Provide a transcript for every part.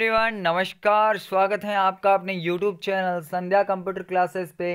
everyone नमस्कार स्वागत है आपका अपने YouTube channel Sandhya computer classes पे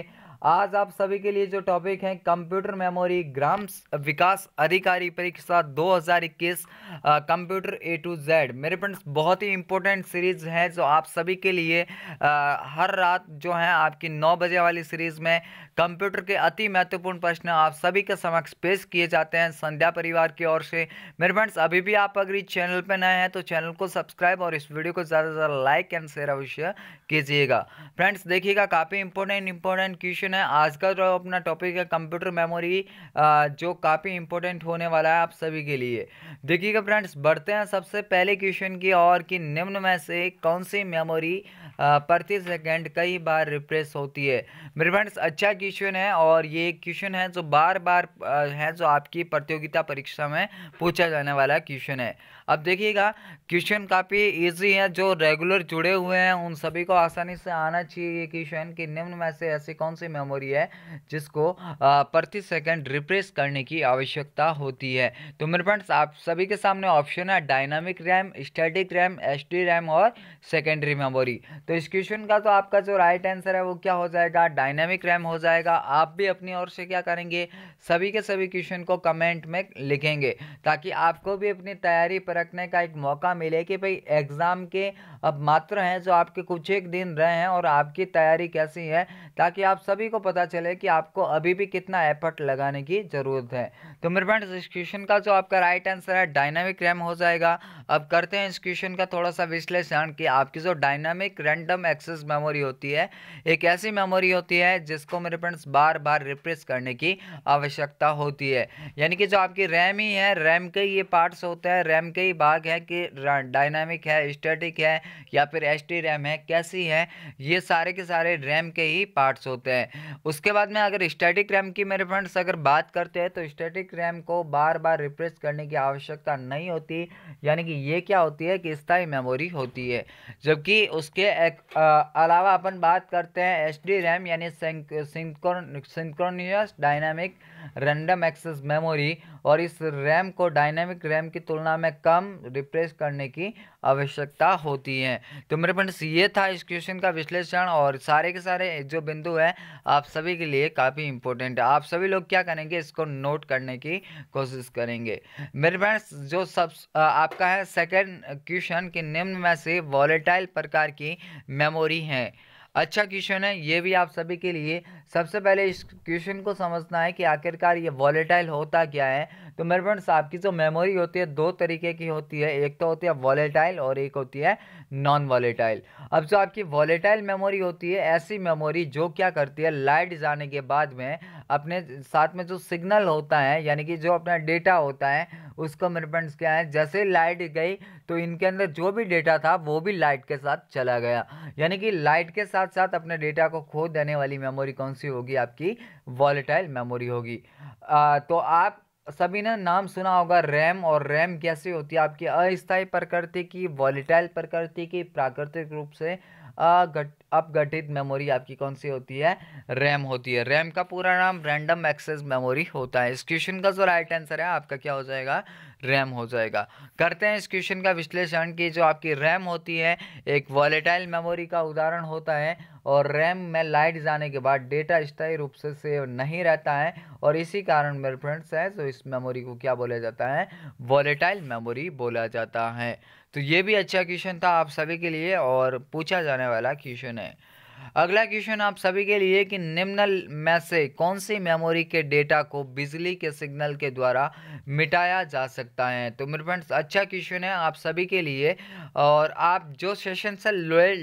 आज आप सभी के लिए जो टॉपिक है कंप्यूटर मेमोरी ग्राम विकास अधिकारी परीक्षा 2021 कंप्यूटर ए टू जेड मेरे फ्रेंड्स बहुत ही इंपॉर्टेंट सीरीज़ है जो आप सभी के लिए आ, हर रात जो है आपकी 9 बजे वाली सीरीज़ में कंप्यूटर के अति महत्वपूर्ण प्रश्न आप सभी के समक्ष पेश किए जाते हैं संध्या परिवार की ओर से मेरे फ्रेंड्स अभी भी आप अगर इस चैनल पर नए हैं तो चैनल को सब्सक्राइब और इस वीडियो को ज़्यादा से ज़्यादा लाइक एंड शेयर अवश्य कीजिएगा फ्रेंड्स देखिएगा काफ़ी इंपॉर्टेंट इंपॉर्टेंट क्वेश्चन है आज का जो अपना टॉपिक है कंप्यूटर मेमोरी जो काफ़ी इंपॉर्टेंट होने वाला है आप सभी के लिए देखिएगा फ्रेंड्स बढ़ते हैं सबसे पहले क्वेश्चन की और कि निम्न में से कौन सी मेमोरी प्रति सेकंड कई बार रिप्रेस होती है मेरे फ्रेंड्स अच्छा क्वेश्चन है और ये क्वेश्चन है जो बार बार है जो आपकी प्रतियोगिता परीक्षा में पूछा जाने वाला क्वेश्चन है अब देखिएगा क्वेश्चन काफ़ी ईजी है जो रेगुलर जुड़े हुए हैं उन सभी को आसानी से आना चाहिए ये क्वेश्चन कि निम्न में से ऐसी कौन सी मेमोरी है जिसको प्रति सेकंड रिप्रेस करने की आवश्यकता होती है तो मेरे फ्रेंड्स आप सभी के सामने ऑप्शन है dynamic RAM static RAM S RAM और सेकेंडरी मेमोरी तो इस क्वेश्चन का तो आपका जो राइट आंसर है वो क्या हो जाएगा डायनामिक रैम हो जाएगा आप भी अपनी ओर से क्या करेंगे सभी के सभी क्वेश्चन को कमेंट में लिखेंगे ताकि आपको भी अपनी तैयारी परखने का एक मौका मिले कि भाई एग्ज़ाम के अब मात्र हैं जो आपके कुछ एक दिन रहे हैं और आपकी तैयारी कैसी है ताकि आप सभी को पता चले कि आपको अभी भी कितना एफर्ट लगाने की ज़रूरत है तो मेरे फ्रेंड्स इस क्वेश्चन का जो आपका राइट आंसर है डायनामिक रैम हो जाएगा अब करते हैं इस क्वेश्चन का थोड़ा सा विश्लेषण कि आपकी जो डायनामिक रैंडम एक्सेस मेमोरी होती है एक ऐसी मेमोरी होती है जिसको मेरे फ्रेंड्स बार बार रिप्रेस करने की आवश्यकता होती है यानी कि जो आपकी रैम ही है रैम के ये पार्ट्स होते हैं रैम के ही भाग है कि डायनामिक है स्टेटिक है या फिर एस रैम है कैसी है ये सारे के सारे रैम के ही पार्ट पार्ट्स होते हैं उसके बाद में अगर स्टैटिक रैम की मेरे फ्रेंड्स अगर बात करते हैं तो स्टैटिक रैम को बार बार रिप्लेस करने की आवश्यकता नहीं होती यानी कि ये क्या होती है कि स्थायी मेमोरी होती है जबकि उसके एक, आ, अलावा अपन बात करते हैं एच रैम यानी synchronous dynamic random access memory और इस रैम को डायनेमिक रैम की तुलना में कम रिप्लेस करने की आवश्यकता होती है तो मेरे फ्रेंड्स ये था इस क्वेश्चन का विश्लेषण और सारे के सारे जो बिंदु हैं आप सभी के लिए काफ़ी इंपॉर्टेंट है आप सभी लोग क्या करेंगे इसको नोट करने की कोशिश करेंगे मेरे फ्रेंड्स जो सब आपका है सेकेंड क्वेश्चन कि निम्न में से वॉलेटाइल प्रकार की मेमोरी है अच्छा क्वेश्चन है ये भी आप सभी के लिए सबसे पहले इस क्वेश्चन को समझना है कि आखिरकार ये वॉलेटाइल होता क्या है तो मेरे फ्रेंड्स आपकी जो मेमोरी होती है दो तरीके की होती है एक तो होती है वॉलेटाइल और एक होती है नॉन वॉलेटाइल अब जो आपकी वॉलेटाइल मेमोरी होती है ऐसी मेमोरी जो क्या करती है लाइट जाने के बाद में अपने साथ में जो सिग्नल होता है यानी कि जो अपना डेटा होता है उसको मेरेपेंट्स क्या है जैसे लाइट गई तो इनके अंदर जो भी डेटा था वो भी लाइट के साथ चला गया यानी कि लाइट के साथ साथ अपने डेटा को खो देने वाली मेमोरी कौन सी होगी आपकी वॉलेटाइल मेमोरी होगी आ, तो आप सभी ने नाम सुना होगा रैम और रैम कैसे होती है आपकी अस्थायी प्रकृति की वॉलेटाइल प्रकृति की प्राकृतिक रूप से घट अपघटित मेमोरी आपकी कौन सी होती है रैम होती है रैम का पूरा नाम रैंडम एक्सेस मेमोरी होता है इस क्वेश्चन का जो राइट आंसर है आपका क्या हो जाएगा रैम हो जाएगा करते हैं इस क्वेश्चन का विश्लेषण कि जो आपकी रैम होती है एक वॉलेटाइल मेमोरी का उदाहरण होता है और रैम में लाइट जाने के बाद डेटा स्थायी रूप से सेव नहीं रहता है और इसी कारण मेरे फ्रेंड्स है जो इस मेमोरी को क्या बोला जाता है वॉलेटाइल मेमोरी बोला जाता है तो ये भी अच्छा क्वेश्चन था आप सभी के लिए और पूछा जाने वाला क्वेश्चन है अगला क्वेश्चन आप सभी के लिए कि निम्न में से कौन सी मेमोरी के डेटा को बिजली के सिग्नल के द्वारा मिटाया जा सकता है तो मेरे फ्रेंड्स अच्छा क्वेश्चन है आप सभी के लिए और आप जो सेशन से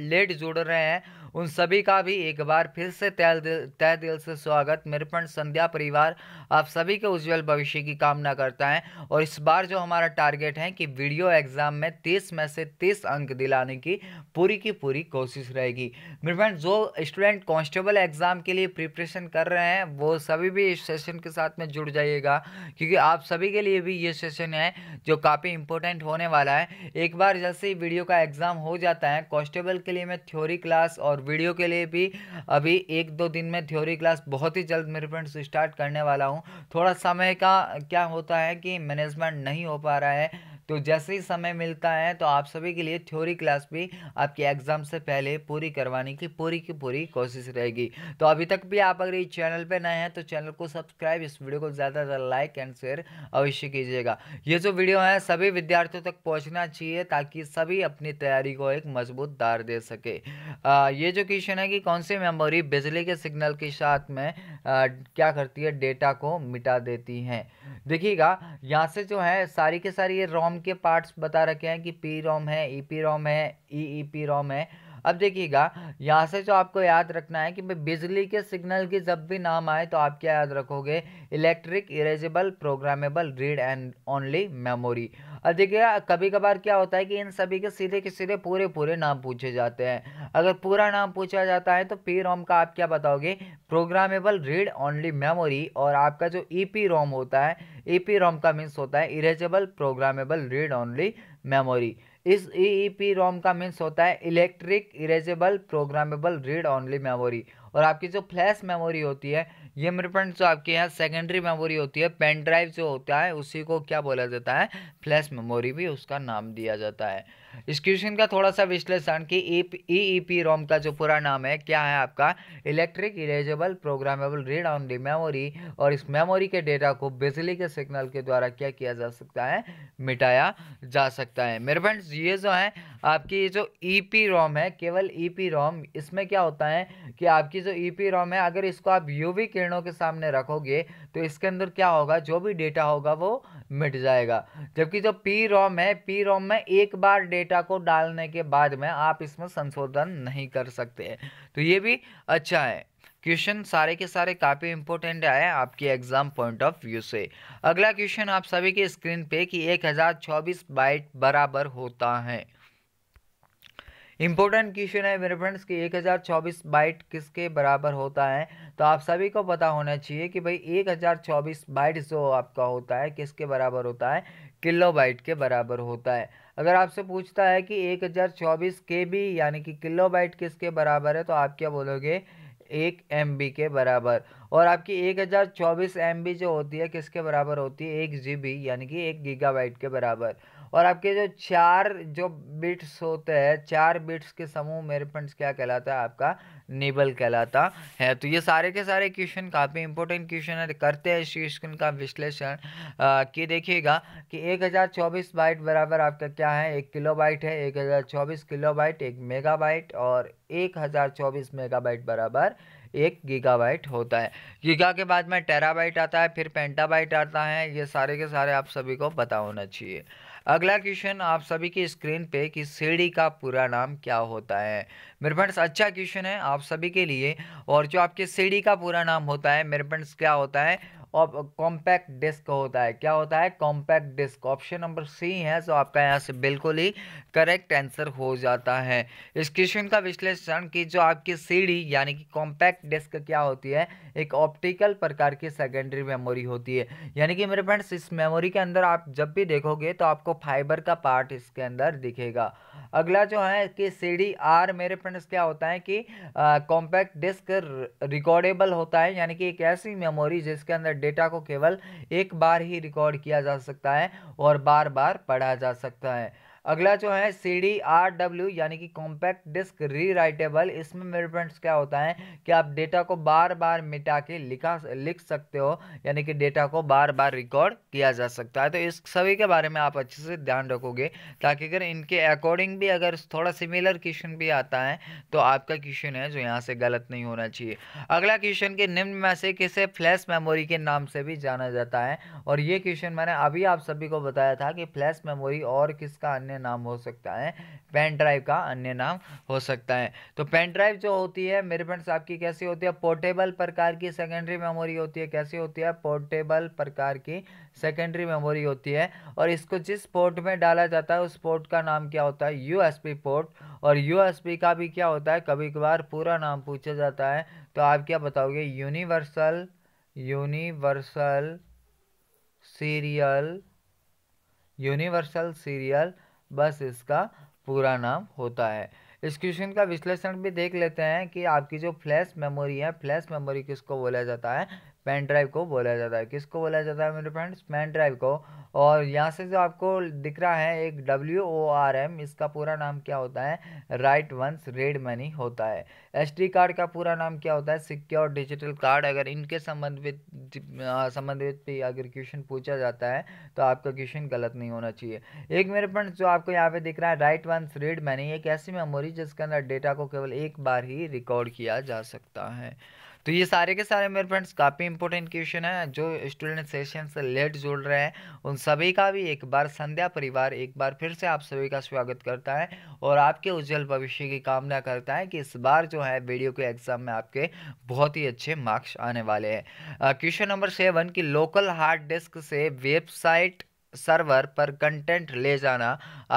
लेट जुड़ रहे हैं उन सभी का भी एक बार फिर से तय दिल तय दिल से स्वागत मेरपण संध्या परिवार आप सभी के उज्जवल भविष्य की कामना करता है और इस बार जो हमारा टारगेट है कि वीडियो एग्जाम में तीस में से तीस अंक दिलाने की पूरी की पूरी कोशिश रहेगी मेरे फ्रेंड जो स्टूडेंट कॉन्स्टेबल एग्ज़ाम के लिए प्रिपरेशन कर रहे हैं वो सभी भी इस सेशन के साथ में जुड़ जाइएगा क्योंकि आप सभी के लिए भी ये सेशन है जो काफ़ी इंपॉर्टेंट होने वाला है एक बार जैसे ही वीडियो का एग्ज़ाम हो जाता है कॉन्स्टेबल के लिए मैं थ्योरी क्लास और वीडियो के लिए भी अभी एक दो दिन में थ्योरी क्लास बहुत ही जल्द मेरे फ्रेंड्स स्टार्ट करने वाला हूँ थोड़ा समय का क्या होता है कि मैनेजमेंट नहीं हो पा रहा है तो जैसे ही समय मिलता है तो आप सभी के लिए थ्योरी क्लास भी आपके एग्ज़ाम से पहले पूरी करवाने की पूरी की पूरी कोशिश रहेगी तो अभी तक भी आप अगर इस चैनल पर नए हैं तो चैनल को सब्सक्राइब इस वीडियो को ज़्यादा से लाइक एंड शेयर अवश्य कीजिएगा ये जो वीडियो है सभी विद्यार्थियों तक पहुँचना चाहिए ताकि सभी अपनी तैयारी को एक मजबूत दार दे सके आ, ये जो क्वेश्चन है कि कौन सी मेमोरी बिजली के सिग्नल के साथ में आ, क्या करती है डेटा को मिटा देती हैं देखिएगा यहाँ से जो है सारी के सारी ये रोम रोम के पार्ट्स बता रखे हैं कि पी रोम है ई पी रोम है ई ई पी रोम है अब देखिएगा यहाँ से जो आपको याद रखना है कि भाई बिजली के सिग्नल की जब भी नाम आए तो आप क्या याद रखोगे electric erasable programmable read and only memory अब देखिएगा कभी कभार क्या होता है कि इन सभी के सीधे के सीधे पूरे पूरे नाम पूछे जाते हैं अगर पूरा नाम पूछा जाता है तो पी रोम का आप क्या बताओगे प्रोग्रामेबल रीड ओनली मेमोरी और आपका जो ई पी रोम होता है ई पी रोम का मीन्स होता है erasable programmable read only memory इस ई पी रोम का मीन्स होता है electric erasable programmable read only memory और आपकी जो फ्लैश मेमोरी होती है ये मेरे फ्रेंड्स जो आपके यहाँ सेकेंडरी मेमोरी होती है पेन ड्राइव जो होता है उसी को क्या बोला जाता है फ्लैश मेमोरी भी उसका नाम दिया जाता है इस क्वेश्चन का थोड़ा सा विश्लेषण कि ई ई पी रोम का जो पूरा नाम है क्या है आपका electric erasable programmable read only memory और इस मेमोरी के डेटा को बिजली के सिग्नल के द्वारा क्या किया जा सकता है मिटाया जा सकता है मेरे फ्रेंड्स ये जो है आपकी ये जो ई पी रोम है केवल ई पी रोम इसमें क्या होता है कि आपकी जो ई पी रोम है अगर इसको आप यू वी किरणों के सामने रखोगे तो इसके अंदर क्या होगा जो भी डेटा होगा वो मिट जाएगा जबकि जो पी रोम है पी रोम में एक बार डेटा डेटा को डालने के बाद में आप इसमें संशोधन नहीं कर सकते तो ये भी अच्छा है क्वेश्चन सारे के सारे काफ़ी इंपॉर्टेंट आए आपके एग्जाम पॉइंट ऑफ व्यू से अगला क्वेश्चन आप सभी के स्क्रीन पे कि एक हज़ार चौबीस बाइट बराबर होता है इम्पोर्टेंट क्वेश्चन है मेरे फ्रेंड्स कि 1024 बाइट किसके बराबर होता है तो आप सभी को पता होना चाहिए कि भाई 1024 बाइट जो आपका होता है किसके बराबर होता है किलोबाइट के बराबर होता है अगर आपसे पूछता है कि एक हज़ार चौबीस के बी यानी कि किलो बाइट किसके बराबर है तो आप क्या बोलोगे एक एम बी के बराबर और आपकी एक हज़ार चौबीस एम बी जो होती है किसके बराबर होती है एक जी बी यानी कि एक गीगाबाइट के बराबर और आपके जो चार जो बिट्स होते हैं चार बिट्स के समूह मेरे फ्रेंड्स क्या कहलाता है आपका नेबल कहलाता है तो ये सारे के सारे क्वेश्चन काफ़ी इंपॉर्टेंट क्वेश्चन है करते हैं इस क्वेश्चन का विश्लेषण कि देखिएगा कि 1024 बाइट बराबर आपका क्या है एक किलो बाइट है 1024 किलो बाइट एक मेगा बाइट और 1024 मेगा बाइट बराबर एक गीगाबाइट होता है गीगा के बाद में टेराबाइट आता है फिर पेंटाबाइट आता है ये सारे के सारे आप सभी को पता होना चाहिए अगला क्वेश्चन आप सभी की स्क्रीन पे कि सीढ़ी का पूरा नाम क्या होता है मेरे फ्रेंड्स अच्छा क्वेश्चन है आप सभी के लिए और जो आपके सीढ़ी का पूरा नाम होता है मेरे फ्रेंड्स क्या होता है कॉम्पैक्ट डिस्क होता है क्या होता है compact disc option number C है तो आपका यहाँ से बिल्कुल ही करेक्ट आंसर हो जाता है इस क्वेश्चन का विश्लेषण कि जो आपकी सीडी यानी कि कॉम्पैक्ट डिस्क क्या होती है एक ऑप्टिकल प्रकार की सेकेंडरी मेमोरी होती है यानी कि मेरे फ्रेंड्स इस मेमोरी के अंदर आप जब भी देखोगे तो आपको फाइबर का पार्ट इसके अंदर दिखेगा अगला जो है कि सी डी आर मेरे फ्रेंड्स क्या होता है कि कॉम्पैक्ट डिस्क रिकॉर्डेबल होता है यानी कि एक ऐसी मेमोरी जिसके अंदर डेटा को केवल एक बार ही रिकॉर्ड किया जा सकता है और बार बार पढ़ा जा सकता है अगला जो है सी डी आर डब्ल्यू यानी कि कॉम्पैक्ट डिस्क रीराइटेबल इसमें मेरे फ्रेंड्स क्या होता है कि आप डेटा को बार बार मिटा के लिखा लिख सकते हो यानी कि डेटा को बार बार रिकॉर्ड किया जा सकता है तो इस सभी के बारे में आप अच्छे से ध्यान रखोगे ताकि अगर इनके अकॉर्डिंग भी अगर थोड़ा सिमिलर क्वेश्चन भी आता है तो आपका क्वेश्चन है जो यहाँ से गलत नहीं होना चाहिए अगला क्वेश्चन के निम्न में से किसे फ्लैश मेमोरी के नाम से भी जाना जाता है और ये क्वेश्चन मैंने अभी आप सभी को बताया था कि फ्लैश मेमोरी और किसका अन्य अन्य नाम हो सकता है पेन ड्राइव का अन्य नाम हो सकता है तो पेन ड्राइव जो होती है मेरे फ्रेंड्स आपकी कैसी होती है पोर्टेबल प्रकार की सेकेंडरी मेमोरी होती है कैसी होती है पोर्टेबल प्रकार की सेकेंडरी मेमोरी होती है और इसको जिस पोर्ट में डाला जाता है उस पोर्ट का नाम क्या होता है यू पोर्ट और यू का भी क्या होता है कभी कभार पूरा नाम पूछा जाता है तो आप क्या बताओगे universal universal serial universal serial bus इसका पूरा नाम होता है इस क्वेश्चन का विश्लेषण भी देख लेते हैं कि आपकी जो फ्लैश मेमोरी है फ्लैश मेमोरी किसको बोला जाता है पेन ड्राइव को बोला जाता है किसको बोला जाता है मेरे फ्रेंड्स पेन ड्राइव को और यहाँ से जो आपको दिख रहा है एक डब्ल्यू ओ आर एम इसका पूरा नाम क्या होता है राइट वंस रेड मनी होता है एस डी कार्ड का पूरा नाम क्या होता है सिक्योर डिजिटल कार्ड अगर इनके संबंधित संबंधित भी अगर क्वेश्चन पूछा जाता है तो आपका क्वेश्चन गलत नहीं होना चाहिए एक मेरे फ्रेंड्स जो आपको यहाँ पे दिख रहा है राइट वंस रेड मनी एक ऐसी मेमोरी जिसके अंदर डेटा को केवल एक बार ही रिकॉर्ड किया जा सकता है तो ये सारे के सारे मेरे फ्रेंड्स काफ़ी इंपॉर्टेंट क्वेश्चन है जो स्टूडेंट सेशन से लेट जुड़ रहे हैं उन सभी का भी एक बार संध्या परिवार एक बार फिर से आप सभी का स्वागत करता है और आपके उज्जवल भविष्य की कामना करता है कि इस बार जो है वीडियो के एग्जाम में आपके बहुत ही अच्छे मार्क्स आने वाले हैं क्वेश्चन नंबर सेवन की लोकल हार्ड डिस्क से वेबसाइट सर्वर पर कंटेंट ले जाना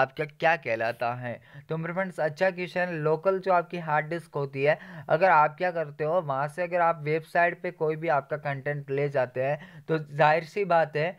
आपका क्या कहलाता है तो मेरे फ्रेंड्स अच्छा क्वेश्चन लोकल जो आपकी हार्ड डिस्क होती है अगर आप क्या करते हो वहाँ से अगर आप वेबसाइट पे कोई भी आपका कंटेंट ले जाते हैं तो जाहिर सी बात है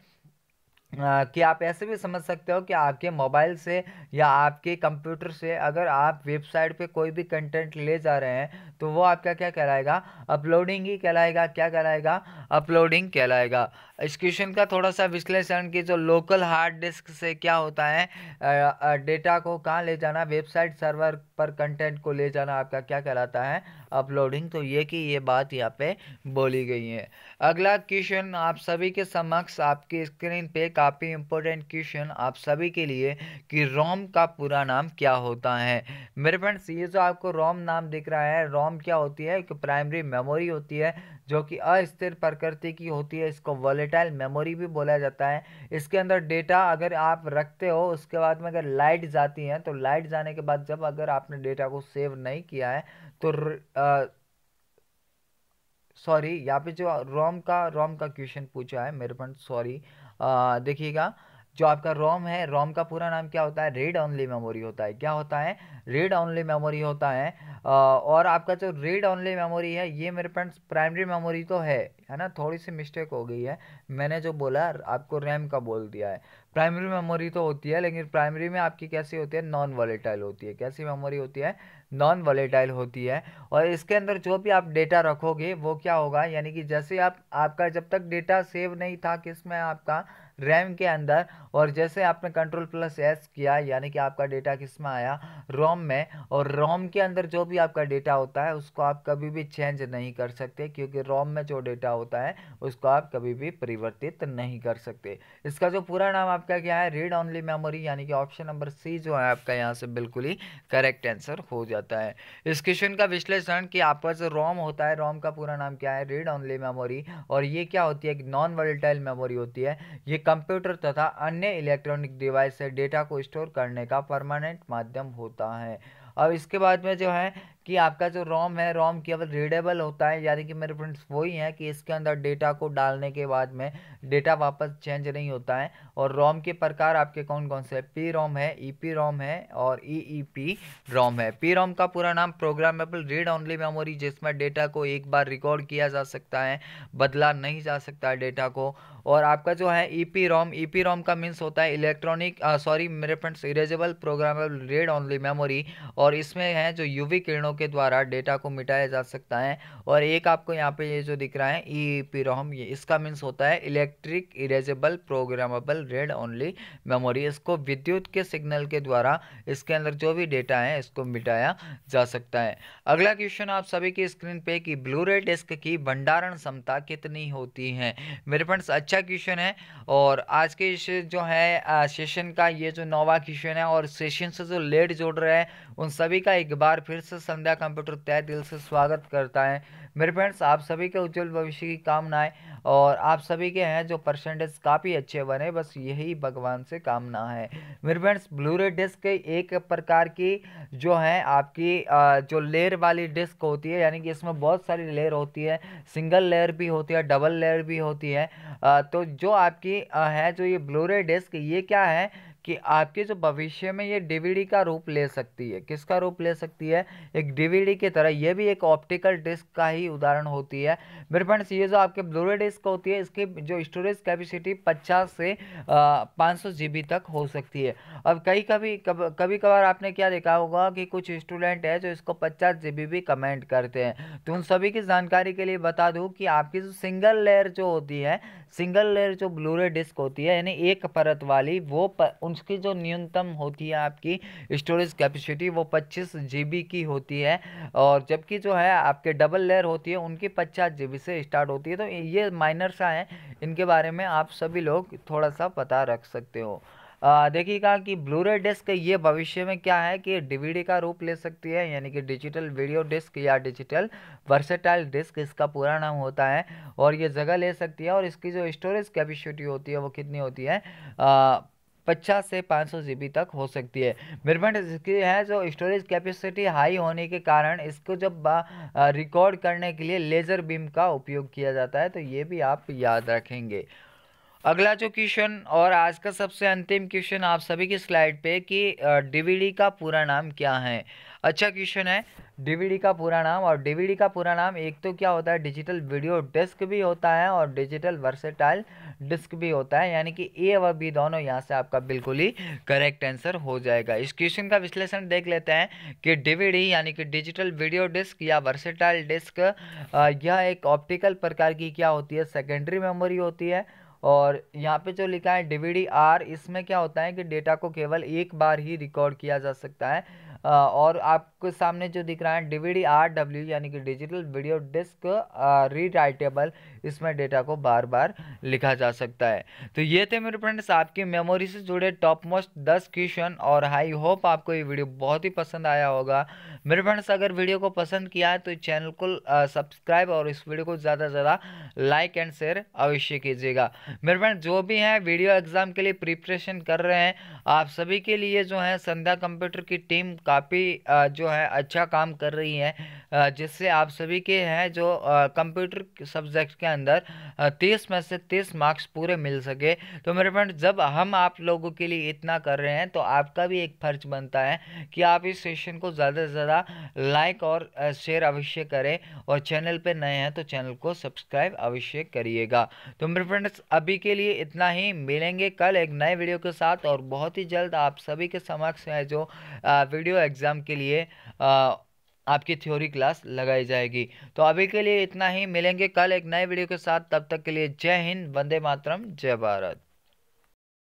कि आप ऐसे भी समझ सकते हो कि आपके मोबाइल से या आपके कंप्यूटर से अगर आप वेबसाइट पे कोई भी कंटेंट ले जा रहे हैं तो वो आपका क्या कहलाएगा अपलोडिंग ही कहलाएगा क्या कहलाएगा अपलोडिंग कहलाएगा इस क्वेश्चन का थोड़ा सा विश्लेषण की जो लोकल हार्ड डिस्क से क्या होता है डेटा को कहाँ ले जाना वेबसाइट सर्वर पर कंटेंट को ले जाना आपका क्या कहलाता है अपलोडिंग तो ये कि ये बात यहाँ पे बोली गई है अगला क्वेश्चन आप सभी के समक्ष आपकी स्क्रीन पे काफ़ी इंपॉर्टेंट क्वेश्चन आप सभी के लिए कि रोम का पूरा नाम क्या होता है मेरे फ्रेंड्स ये जो आपको रोम नाम दिख रहा है रोम फॉर्म क्या होती है एक प्राइमरी मेमोरी होती है जो कि अस्थिर प्रकृति की होती है इसको वॉलेटाइल मेमोरी भी बोला जाता है इसके अंदर डेटा अगर आप रखते हो उसके बाद में अगर लाइट जाती हैं तो लाइट जाने के बाद जब अगर आपने डेटा को सेव नहीं किया है तो सॉरी यहाँ पे जो रोम का रोम का क्वेश्चन पूछा है मेरे पर सॉरी देखिएगा जो आपका रोम है रोम का पूरा नाम क्या होता है रेड ऑनली मेमोरी होता है क्या होता है रेड ऑनली मेमोरी होता है और आपका जो रेड ऑनली मेमोरी है ये मेरे फ्रेंड्स प्राइमरी मेमोरी तो है है ना थोड़ी सी मिस्टेक हो गई है मैंने जो बोला आपको रैम का बोल दिया है प्राइमरी मेमोरी तो होती है लेकिन प्राइमरी में आपकी कैसी होती है नॉन वॉलेटाइल होती है कैसी मेमोरी होती है नॉन वॉलेटाइल होती है और इसके अंदर जो भी आप डेटा रखोगे वो क्या होगा यानी कि जैसे आप आपका जब तक डेटा सेव नहीं था किस में आपका रैम के अंदर और जैसे आपने कंट्रोल प्लस एस किया यानी कि आपका डेटा किस में आया रोम में और रोम के अंदर जो भी आपका डेटा होता है उसको आप कभी भी चेंज नहीं कर सकते क्योंकि रोम में जो डेटा होता है उसको आप कभी भी परिवर्तित नहीं कर सकते इसका जो पूरा नाम आपका क्या है रीड ऑनली मेमोरी यानी कि ऑप्शन नंबर सी जो है आपका यहाँ से बिल्कुल ही करेक्ट आंसर हो जाता है इस क्वेश्चन का विश्लेषण कि आपका जो रोम होता है रोम का पूरा नाम क्या है रीड ऑनली मेमोरी और ये क्या होती है नॉन वर्ल्टाइल मेमोरी होती है ये कंप्यूटर तथा अन्य इलेक्ट्रॉनिक डिवाइस से डेटा को स्टोर करने का परमानेंट माध्यम होता है अब इसके बाद में जो है कि आपका जो रोम है रोम केवल रीडेबल होता है यानी कि मेरे फ्रेंड्स वही है कि इसके अंदर डेटा को डालने के बाद में डेटा वापस चेंज नहीं होता है और रोम के प्रकार आपके कौन कौन से पी रोम है ई पी रोम है और ई ई पी रोम है पी रोम का पूरा नाम प्रोग्रामेबल रीड ऑनली मेमोरी जिसमें डेटा को एक बार रिकॉर्ड किया जा सकता है बदला नहीं जा सकता है डेटा को और आपका जो है ई पी रोम ई पी रोम का मीन्स होता है इलेक्ट्रॉनिक सॉरी मेरे friends erasable programmable read only memory और इसमें है जो यूवी किरणों के द्वारा डेटा को मिटाया जा सकता है और एक आपको यहाँ पे ये जो दिख रहा है ई पी रोम ये इसका मीन्स होता है electric erasable programmable read only memory इसको विद्युत के सिग्नल के द्वारा इसके अंदर जो भी डेटा है इसको मिटाया जा सकता है अगला क्वेश्चन आप सभी की स्क्रीन पे कि ब्लू रे डिस्क की भंडारण क्षमता कितनी होती है मेरे फ्रेंड्स अच्छा अच्छा क्वेश्चन है और आज के इस जो है सेशन का ये जो नोवा क्वेश्चन है और सेशन से जो लेट जुड़ रहे हैं उन सभी का एक बार फिर से संध्या कंप्यूटर तय दिल से स्वागत करता है मेरे फ्रेंड्स आप सभी के उज्जवल भविष्य की कामनाएं और आप सभी के हैं जो परसेंटेज काफ़ी अच्छे बने बस यही भगवान से कामना है मेरे फ्रेंड्स ब्लू रे डिस्क एक प्रकार की जो है आपकी जो लेयर वाली डिस्क होती है यानी कि इसमें बहुत सारी लेयर होती है सिंगल लेयर भी होती है डबल लेयर भी होती है तो जो आपकी है जो ये ब्लू रे डिस्क ये क्या है कि आपके जो भविष्य में ये डीवीडी का रूप ले सकती है किसका रूप ले सकती है एक डीवीडी की तरह ये भी एक ऑप्टिकल डिस्क का ही उदाहरण होती है मेरे फ्रेंड्स ये जो आपके ब्लूरे डिस्क होती है इसकी जो स्टोरेज कैपेसिटी पचास से पाँच सौ तक हो सकती है अब कई कभी कभ, कभी कभार आपने क्या देखा होगा कि कुछ स्टूडेंट है जो इसको पचास जी भी कमेंट करते हैं तो उन सभी की जानकारी के लिए बता दूँ कि आपकी जो सिंगल लेयर जो होती है सिंगल लेयर जो ब्लूरे डिस्क होती है यानी एक परत वाली वो पर, उनकी जो न्यूनतम होती है आपकी स्टोरेज कैपेसिटी वो पच्चीस जी की होती है और जबकि जो है आपके डबल लेयर होती है उनकी पचास जी से स्टार्ट होती है तो ये माइनर सा है इनके बारे में आप सभी लोग थोड़ा सा पता रख सकते हो देखिएगा कि ब्लूरे डिस्क ये भविष्य में क्या है कि डीवीडी का रूप ले सकती है यानी कि डिजिटल वीडियो डिस्क या डिजिटल वर्सेटाइल डिस्क इसका पूरा नाम होता है और ये जगह ले सकती है और इसकी जो स्टोरेज कैपेसिटी होती है वो कितनी होती है आ, पचास से पाँच सौ जी तक हो सकती है मेरे इसकी है जो स्टोरेज कैपेसिटी हाई होने के कारण इसको जब रिकॉर्ड करने के लिए लेज़र बीम का उपयोग किया जाता है तो ये भी आप याद रखेंगे अगला जो क्वेश्चन और आज का सबसे अंतिम क्वेश्चन आप सभी की स्लाइड पे कि डीवीडी का पूरा नाम क्या है अच्छा क्वेश्चन है डीवीडी का पूरा नाम और डीवीडी का पूरा नाम एक तो क्या होता है डिजिटल वीडियो डिस्क भी होता है और डिजिटल वर्सेटाइल डिस्क भी होता है यानी कि ए व बी दोनों यहाँ से आपका बिल्कुल ही करेक्ट आंसर हो जाएगा इस क्वेश्चन का विश्लेषण देख लेते हैं कि डीवीडी यानी कि डिजिटल वीडियो डिस्क या वर्सेटाइल डिस्क यह एक ऑप्टिकल प्रकार की क्या होती है सेकेंडरी मेमोरी होती है और यहाँ पे जो लिखा है डीवीडी आर इसमें क्या होता है कि डेटा को केवल एक बार ही रिकॉर्ड किया जा सकता है और आप आपको सामने जो दिख रहा है डीवीडी आर डब्ल्यू यानी कि डिजिटल वीडियो डिस्क रीराइटेबल इसमें डेटा को बार बार लिखा जा सकता है तो ये थे मेरे फ्रेंड्स आपकी मेमोरी से जुड़े टॉप मोस्ट दस क्वेश्चन और आई होप आपको ये वीडियो बहुत ही पसंद आया होगा मेरे फ्रेंड्स अगर वीडियो को पसंद किया है तो चैनल को सब्सक्राइब और इस वीडियो को ज़्यादा से ज़्यादा लाइक एंड शेयर अवश्य कीजिएगा मेरे फ्रेंड जो भी हैं वीडियो एग्ज़ाम के लिए प्रिपरेशन कर रहे हैं आप सभी के लिए जो है संध्या कंप्यूटर की टीम काफ़ी जो जो है अच्छा काम कर रही हैं जिससे आप सभी के हैं जो कंप्यूटर सब्जेक्ट के अंदर तीस में से तीस मार्क्स पूरे मिल सके तो मेरे फ्रेंड जब हम आप लोगों के लिए इतना कर रहे हैं तो आपका भी एक फर्ज बनता है कि आप इस सेशन को ज़्यादा से ज़्यादा लाइक और शेयर अवश्य करें और चैनल पर नए हैं तो चैनल को सब्सक्राइब अवश्य करिएगा तो मेरे फ्रेंड्स अभी के लिए इतना ही मिलेंगे कल एक नए वीडियो के साथ और बहुत ही जल्द आप सभी के समक्ष है जो वीडियो एग्ज़ाम के लिए आपकी थ्योरी क्लास लगाई जाएगी तो अभी के लिए इतना ही मिलेंगे कल एक नए वीडियो के साथ तब तक के लिए जय हिंद वंदे मातरम जय भारत